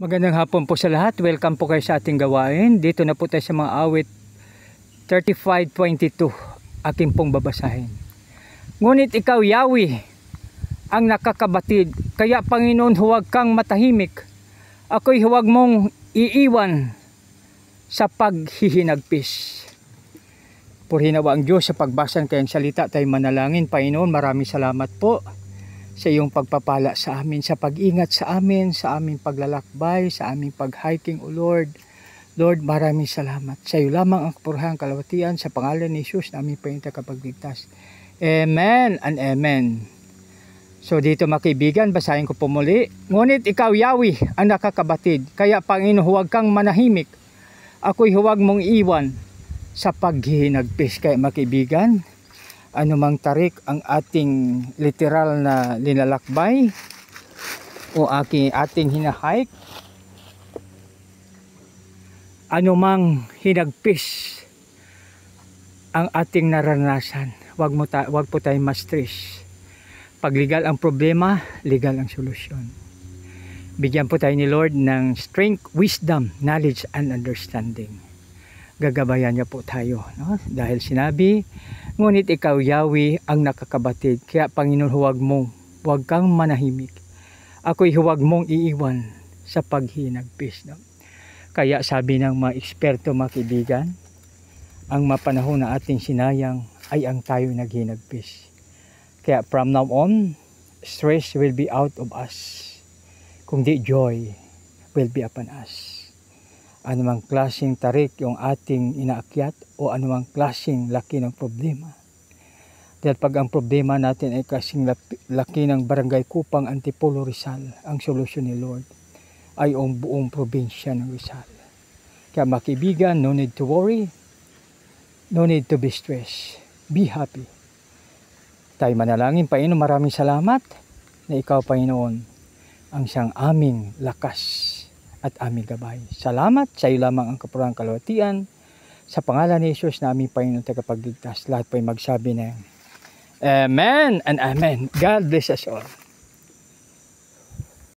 Magandang hapon po sa lahat. Welcome po kayo sa ating gawain. Dito na po tayo sa mga awit 35.22. Aking pong babasahin. Ngunit ikaw, Yahweh, ang nakakabatid. Kaya Panginoon, huwag kang matahimik. Ako'y huwag mong iiwan sa paghihinagpis. Purhinawa ang Diyos sa pagbasan kayang salita tayo manalangin. Panginoon, maraming salamat po sa iyong pagpapala sa amin, sa pag-ingat sa amin, sa aming paglalakbay, sa aming pag-hiking, O Lord. Lord, maraming salamat. Sa iyo lamang ang kapurahang kalawatian sa pangalan ni Jesus na aming painta kapagligtas. Amen and Amen. So dito makibigan, basahin ko po muli. Ngunit ikaw, Yahweh, ang nakakabatid. Kaya, Panginoon, huwag kang manahimik. Ako'y huwag mong iwan sa paghihinagpis. Kaya, makibigan, anumang tarik ang ating literal na linalakbay o aking, ating hinahike anumang hinagpis ang ating naranasan wag, mo ta wag po tayong ma-stress pag legal ang problema legal ang solusyon bigyan po tayo ni Lord ng strength, wisdom, knowledge and understanding gagabayan niya po tayo no? dahil sinabi ngunit ikaw yawi ang nakakabatid kaya Panginoon huwag mong huwag kang manahimik ako'y huwag mong iiwan sa paghinagpis no? kaya sabi ng mga eksperto mga ang mapanahon na ating sinayang ay ang tayo naghinagpis kaya from now on stress will be out of us kundi joy will be upon us anumang klasing tarik yung ating inaakyat o anumang klasing laki ng problema. Dahil pag ang problema natin ay kasing laki ng barangay Kupang Antipolo Rizal, ang solusyon ni Lord ay ang buong probinsya ng Rizal. Kaya makibigan, no need to worry, no need to be stressed. Be happy. Tayo manalangin, Panginoon, maraming salamat na Ikaw, Panginoon, ang siyang aming lakas at aming gabay. Salamat sa iyo lamang ang kapurang kalawatian. Sa pangalan ni Jesus na aming Panginoon tagapagligtas, lahat po ay magsabi na Amen and Amen. God bless us all.